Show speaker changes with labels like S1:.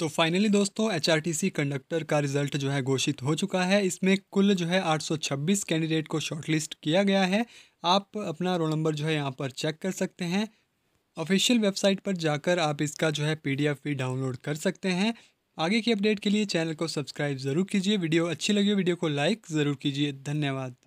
S1: तो फाइनली दोस्तों H conductor का रिजल्ट जो है घोषित हो चुका है इसमें कुल जो है 826 कैंडिडेट को शॉर्टलिस्ट किया गया है आप अपना रोल नंबर जो है यहाँ पर चेक कर सकते हैं ऑफिशियल वेबसाइट पर जाकर आप इसका जो है पीडीएफ भी डाउनलोड कर सकते हैं आगे की अपडेट के लिए चैनल को सब्सक्राइब ज़रूर कीजिए वीडियो अच्छी लगी वीडियो को लाइक ज़रूर कीजिए धन्यवाद